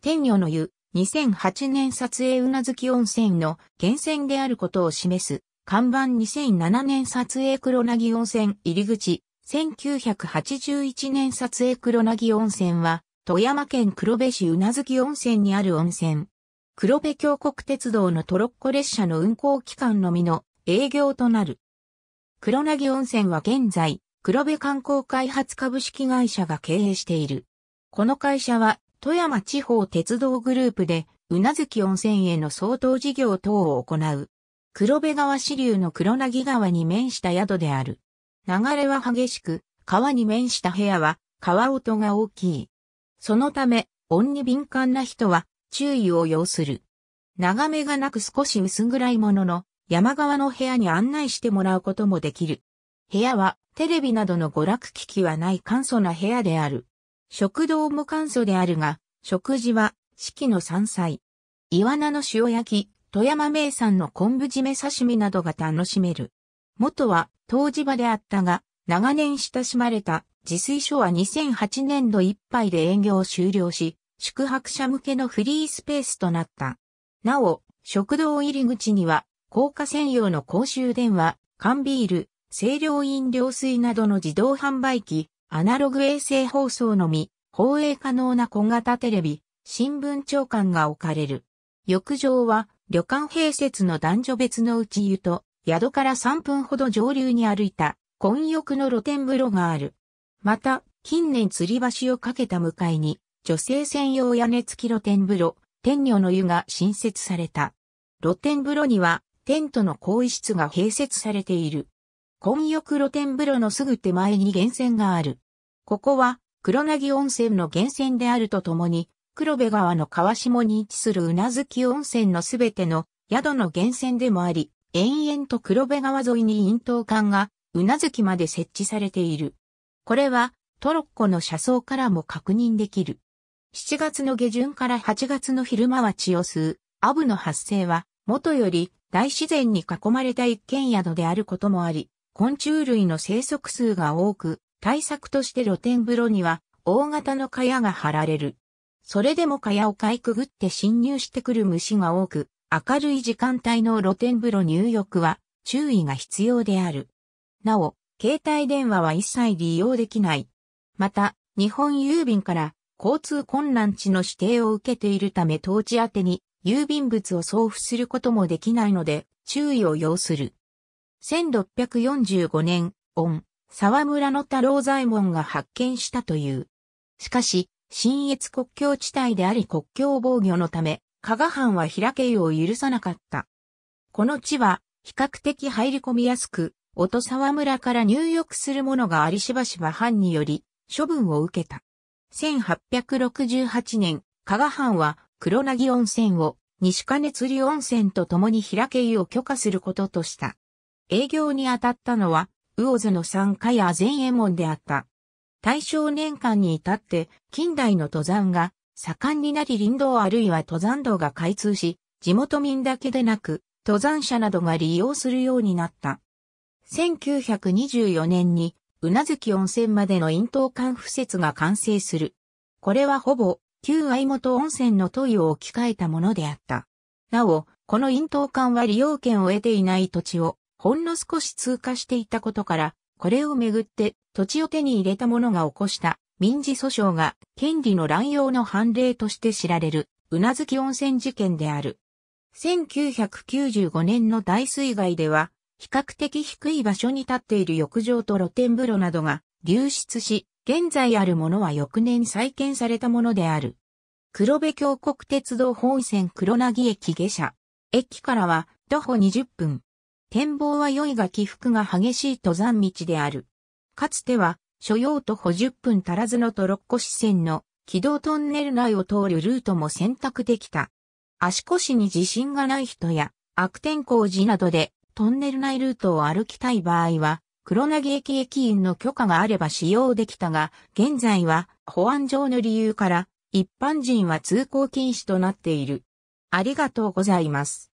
天女の湯、2008年撮影うなずき温泉の源泉であることを示す、看板2007年撮影黒なぎ温泉入り口、1981年撮影黒なぎ温泉は、富山県黒部市うなずき温泉にある温泉。黒部峡谷鉄道のトロッコ列車の運行期間のみの営業となる。黒なぎ温泉は現在、黒部観光開発株式会社が経営している。この会社は富山地方鉄道グループで、宇奈月温泉への相当事業等を行う。黒部川支流の黒なぎ川に面した宿である。流れは激しく、川に面した部屋は、川音が大きい。そのため、音に敏感な人は、注意を要する。眺めがなく少し薄暗いものの、山側の部屋に案内してもらうこともできる。部屋は、テレビなどの娯楽機器はない簡素な部屋である。食堂も簡素であるが、食事は四季の山菜。イワナの塩焼き、富山名産の昆布締め刺身などが楽しめる。元は湯治場であったが、長年親しまれた自炊所は2008年度いっぱいで営業を終了し、宿泊者向けのフリースペースとなった。なお、食堂入り口には、高架専用の公衆電話、缶ビール、清涼飲料水などの自動販売機、アナログ衛星放送のみ、放映可能な小型テレビ、新聞長官が置かれる。浴場は、旅館併設の男女別のうち湯と、宿から3分ほど上流に歩いた、混浴の露天風呂がある。また、近年吊り橋を架けた向かいに、女性専用屋根付き露天風呂、天女の湯が新設された。露天風呂には、テントの更衣室が併設されている。混浴露天風呂のすぐ手前に源泉がある。ここは、黒薙温泉の源泉であるとともに、黒部川の川下に位置するうなずき温泉のすべての宿の源泉でもあり、延々と黒部川沿いに咽頭管が、うなずきまで設置されている。これは、トロッコの車窓からも確認できる。7月の下旬から8月の昼間は血を吸う、アブの発生は、元より大自然に囲まれた一軒宿であることもあり、昆虫類の生息数が多く、対策として露天風呂には大型の蚊帳が貼られる。それでも蚊帳をかいくぐって侵入してくる虫が多く、明るい時間帯の露天風呂入浴は注意が必要である。なお、携帯電話は一切利用できない。また、日本郵便から交通困難地の指定を受けているため当地宛に郵便物を送付することもできないので注意を要する。1645年、恩、沢村の太郎左衛門が発見したという。しかし、新越国境地帯であり国境防御のため、加賀藩は開けよを許さなかった。この地は、比較的入り込みやすく、音沢村から入浴する者がありしばしば藩により、処分を受けた。1868年、加賀藩は黒なぎ温泉を西金釣り温泉と共に開け湯を許可することとした。営業に当たったのは、ウオズの参加や前衛門であった。大正年間に至って、近代の登山が盛んになり林道あるいは登山道が開通し、地元民だけでなく、登山者などが利用するようになった。1924年に、うなずき温泉までの陰頭管付設が完成する。これはほぼ、旧愛元温泉の問いを置き換えたものであった。なお、この陰頭管は利用権を得ていない土地をほんの少し通過していたことから、これをめぐって土地を手に入れた者が起こした民事訴訟が権利の乱用の判例として知られる、うなずき温泉事件である。1995年の大水害では、比較的低い場所に立っている浴場と露天風呂などが流出し、現在あるものは翌年再建されたものである。黒部峡谷鉄道本線黒なぎ駅下車。駅からは徒歩20分、展望は良いが起伏が激しい登山道である。かつては、所要徒歩10分足らずのトロッコ支線の軌道トンネル内を通るルートも選択できた。足腰に自信がない人や悪天候時などでトンネル内ルートを歩きたい場合は、黒投駅駅員の許可があれば使用できたが、現在は保安上の理由から一般人は通行禁止となっている。ありがとうございます。